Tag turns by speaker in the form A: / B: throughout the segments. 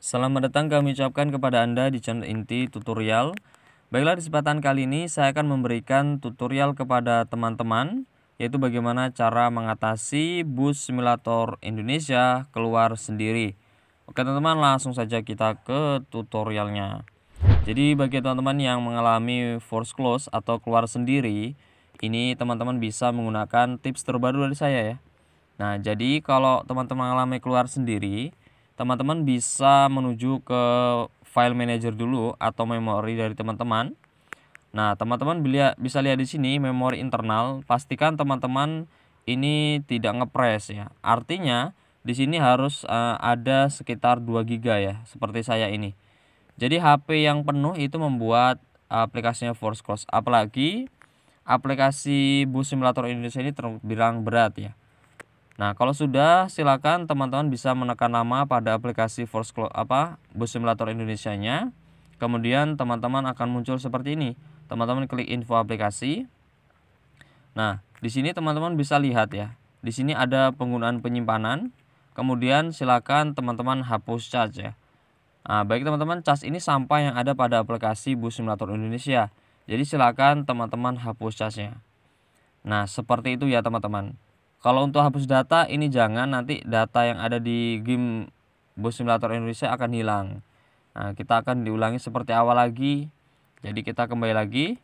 A: Selamat datang kami ucapkan kepada Anda di channel inti tutorial. Baiklah di kesempatan kali ini saya akan memberikan tutorial kepada teman-teman yaitu bagaimana cara mengatasi bus simulator Indonesia keluar sendiri. Oke teman-teman langsung saja kita ke tutorialnya. Jadi bagi teman-teman yang mengalami force close atau keluar sendiri ini teman-teman bisa menggunakan tips terbaru dari saya ya. Nah jadi kalau teman-teman mengalami keluar sendiri teman-teman bisa menuju ke file manager dulu atau memori dari teman-teman. Nah, teman-teman bisa lihat di sini memori internal. Pastikan teman-teman ini tidak ngepres ya. Artinya di sini harus uh, ada sekitar 2 GB ya, seperti saya ini. Jadi HP yang penuh itu membuat aplikasinya force close. Apalagi aplikasi bus simulator Indonesia ini terbilang berat ya. Nah, kalau sudah silakan teman-teman bisa menekan nama pada aplikasi Force Cloud apa Bus Simulator Indonesia-nya. Kemudian teman-teman akan muncul seperti ini. Teman-teman klik info aplikasi. Nah, di sini teman-teman bisa lihat ya. Di sini ada penggunaan penyimpanan. Kemudian silakan teman-teman hapus charge ya. Nah, baik teman-teman, charge ini sampah yang ada pada aplikasi Bus Simulator Indonesia. Jadi silakan teman-teman hapus charge nya Nah, seperti itu ya teman-teman kalau untuk hapus data ini jangan nanti data yang ada di game Bus Simulator Indonesia akan hilang nah kita akan diulangi seperti awal lagi jadi kita kembali lagi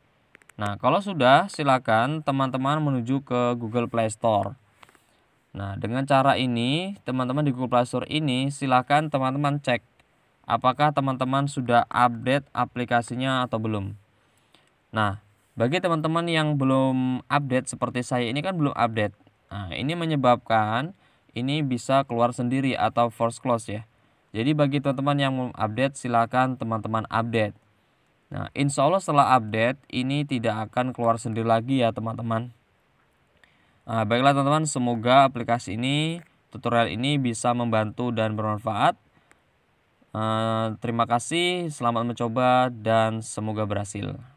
A: nah kalau sudah silakan teman-teman menuju ke Google Play Store nah dengan cara ini teman-teman di Google Play Store ini silakan teman-teman cek apakah teman-teman sudah update aplikasinya atau belum nah bagi teman-teman yang belum update seperti saya ini kan belum update Nah, ini menyebabkan ini bisa keluar sendiri atau force close ya. Jadi bagi teman-teman yang mau update silakan teman-teman update. Nah, insya Allah setelah update ini tidak akan keluar sendiri lagi ya teman-teman. Nah, baiklah teman-teman, semoga aplikasi ini, tutorial ini bisa membantu dan bermanfaat. Eh, terima kasih, selamat mencoba dan semoga berhasil.